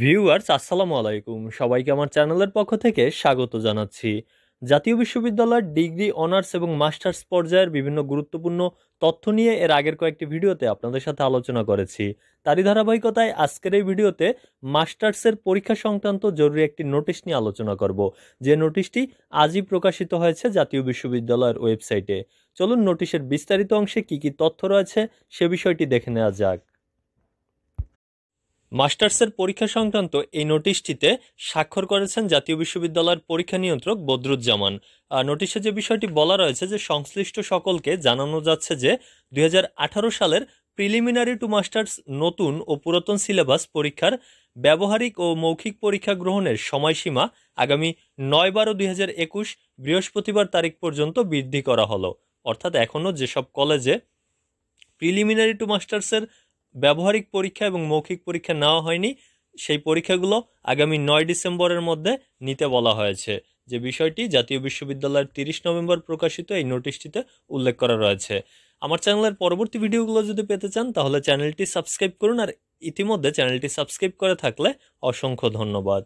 viewers আসসালামু আলাইকুম সবাইকে আমার চ্যানেলের পক্ষ থেকে স্বাগত জানাচ্ছি জাতীয় বিশ্ববিদ্যালয়ের ডিগ্রি অনার্স এবং মাস্টার্স পর্যায়ের বিভিন্ন গুরুত্বপূর্ণ তথ্য নিয়ে এর আগের কয়েকটি ভিডিওতে আপনাদের সাথে আলোচনা করেছি তারই ধারাবাহিকতায় আজকের এই ভিডিওতে মাস্টার্সের পরীক্ষা সংক্রান্ত জরুরি একটি নোটিশ নিয়ে আলোচনা করব যে নোটিশটি আজই প্রকাশিত হয়েছে জাতীয় বিশ্ববিদ্যালয়ের ওয়েবসাইটে চলুন নোটিশের বিস্তারিত অংশে কি কি তথ্য রয়েছে সে বিষয়টি দেখে নেওয়া যাক মাস্টার্সের পরীক্ষা সংক্রান্ত এই নোটিশটিতে স্বাক্ষর করেছেন জাতীয় বিশ্ববিদ্যালয়ের পরীক্ষা নিয়ন্ত্রক বদরুজ্জামান নোটিশে যে বিষয়টি বলা রয়েছে যে সংশ্লিষ্ট সকলকে জানানো যাচ্ছে যে দুই সালের প্রিলিমিনারি টু মাস্টার্স নতুন ও পুরাতন সিলেবাস পরীক্ষার ব্যবহারিক ও মৌখিক পরীক্ষা গ্রহণের সময়সীমা আগামী নয় বারো দুই বৃহস্পতিবার তারিখ পর্যন্ত বৃদ্ধি করা হলো অর্থাৎ এখনও যেসব কলেজে প্রিলিমিনারি টু মাস্টার্সের ব্যবহারিক পরীক্ষা এবং মৌখিক পরীক্ষা নেওয়া হয়নি সেই পরীক্ষাগুলো আগামী নয় ডিসেম্বরের মধ্যে নিতে বলা হয়েছে যে বিষয়টি জাতীয় বিশ্ববিদ্যালয়ের তিরিশ নভেম্বর প্রকাশিত এই নোটিশটিতে উল্লেখ করা রয়েছে আমার চ্যানেলের পরবর্তী ভিডিওগুলো যদি পেতে চান তাহলে চ্যানেলটি সাবস্ক্রাইব করুন আর ইতিমধ্যে চ্যানেলটি সাবস্ক্রাইব করে থাকলে অসংখ্য ধন্যবাদ